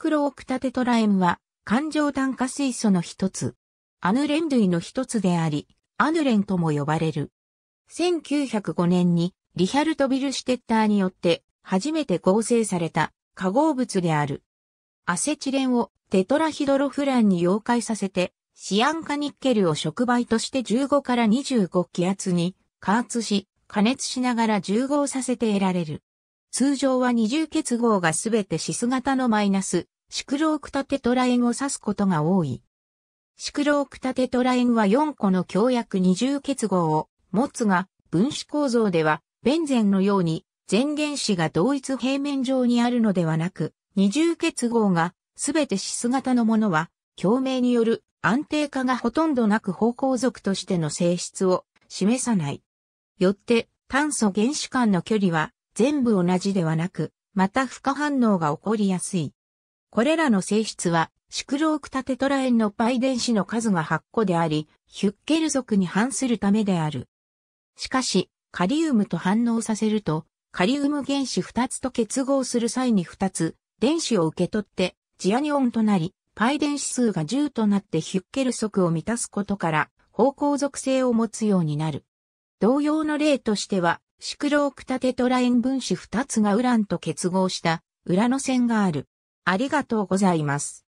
クロオクタテトランは、環状炭化水素の一つ。アヌレン類の一つであり、アヌレンとも呼ばれる。1905年に、リヒャルト・ビルシュテッターによって、初めて合成された化合物である。アセチレンをテトラヒドロフランに溶解させて、シアン化ニッケルを触媒として15から25気圧に加圧し、加熱しながら重合させて得られる。通常は二重結合がすべてシス型のマイナス、シクロークタテトランを指すことが多い。シクロークタテトランは4個の強約二重結合を持つが、分子構造では、ベンゼンのように全原子が同一平面上にあるのではなく、二重結合がすべてシス型のものは、共鳴による安定化がほとんどなく方向属としての性質を示さない。よって炭素原子間の距離は全部同じではなく、また負荷反応が起こりやすい。これらの性質は、シクロークタテトラエンのパイ電子の数が8個であり、ヒュッケル族に反するためである。しかし、カリウムと反応させると、カリウム原子2つと結合する際に2つ、電子を受け取って、ジアニオンとなり、パイ電子数が10となってヒュッケル則を満たすことから、方向属性を持つようになる。同様の例としては、シクロ老クテトライン分子2つがウランと結合した、裏の線がある。ありがとうございます。